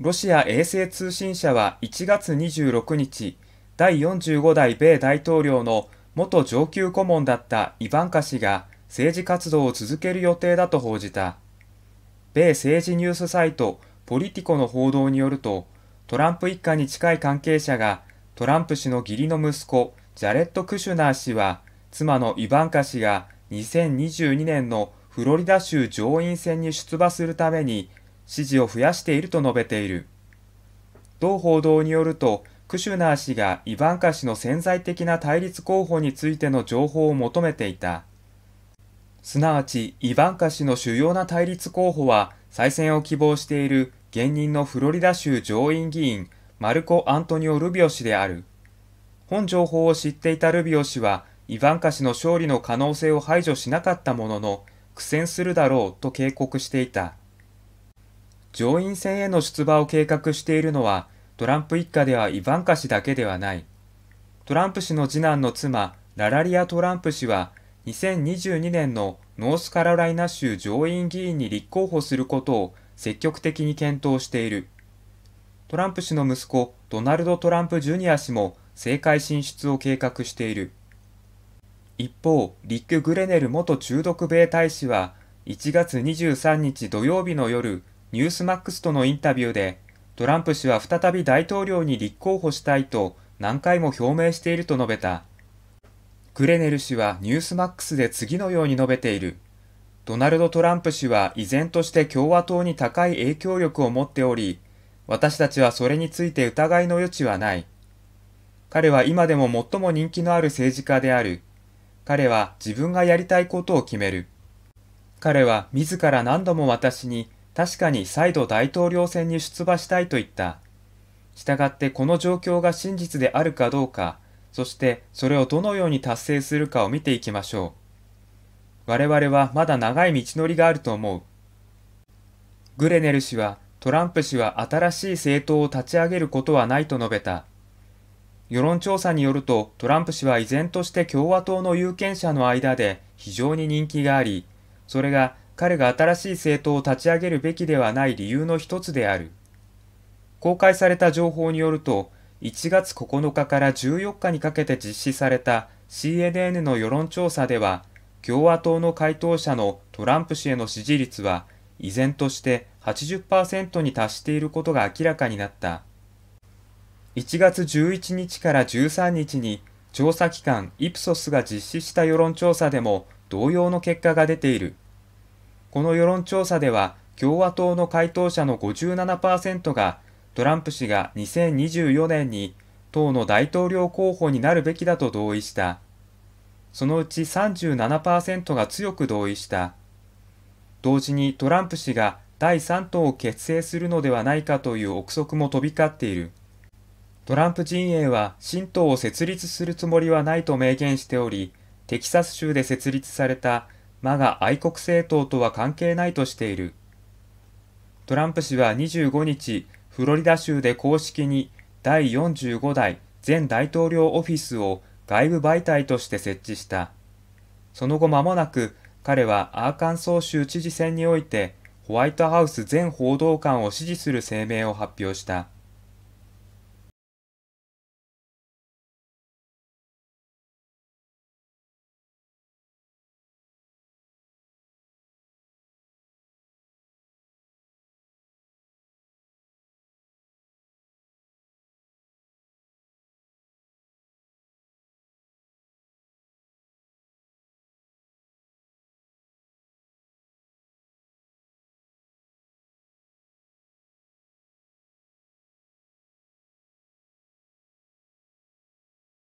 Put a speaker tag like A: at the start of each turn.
A: ロシア衛星通信社は1月26日、第45代米大統領の元上級顧問だったイバンカ氏が政治活動を続ける予定だと報じた。米政治ニュースサイトポリティコの報道によると、トランプ一家に近い関係者がトランプ氏の義理の息子、ジャレット・クシュナー氏は、妻のイバンカ氏が2022年のフロリダ州上院選に出馬するために支持を増やしていると述べている。同報道によると、クシュナー氏がイバンカ氏の潜在的な対立候補についての情報を求めていた。すなわち、イバンカ氏の主要な対立候補は、再選を希望している現任のフロリダ州上院議員、マルコ・アントニオ・ルビオ氏である。本情報を知っていたルビオ氏は、イバンカ氏の勝利の可能性を排除しなかったものの、苦戦するだろうと警告していた。上院選への出馬を計画しているのは、トランプ一家ではイバンカ氏だけではない。トランプ氏の次男の妻、ララリア・トランプ氏は、2022年のノースカロライナ州上院議員に立候補することを積極的に検討している。トランプ氏の息子、ドナルド・トランプ・ジュニア氏も政界進出を計画している。一方、リック・グレネル元中毒米大使は、1月23日土曜日の夜、ニュースマックスとのインタビューで、トランプ氏は再び大統領に立候補したいと何回も表明していると述べた。クレネル氏はニュースマックスで次のように述べている。ドナルド・トランプ氏は依然として共和党に高い影響力を持っており、私たちはそれについて疑いの余地はない。彼は今でも最も人気のある政治家である。彼は自分がやりたいことを決める。彼は自ら何度も私に確かに再度大統領選に出馬したいと言った。したがってこの状況が真実であるかどうか、そしてそれをどのように達成するかを見ていきましょう。我々はまだ長い道のりがあると思う。グレネル氏はトランプ氏は新しい政党を立ち上げることはないと述べた。世論調査によるとトランプ氏は依然として共和党の有権者の間で非常に人気があり、それが彼が新しい政党を立ち上げるべきではない理由の一つである。公開された情報によると、1月9日から14日にかけて実施された CNN の世論調査では、共和党の回答者のトランプ氏への支持率は、依然として80%に達していることが明らかになった。1月11日から13日に、調査機関イプソスが実施した世論調査でも同様の結果が出ている。この世論調査では、共和党の回答者の57%が、トランプ氏が2024年に党の大統領候補になるべきだと同意した。そのうち37%が強く同意した。同時にトランプ氏が第3党を結成するのではないかという憶測も飛び交っている。トランプ陣営は新党を設立するつもりはないと明言しており、テキサス州で設立された我が愛国政党とは関係ないとしている。トランプ氏は25日、フロリダ州で公式に第45代前大統領オフィスを外部媒体として設置した。その後間もなく彼はアーカンソー州知事選においてホワイトハウス前報道官を支持する声明を発表した。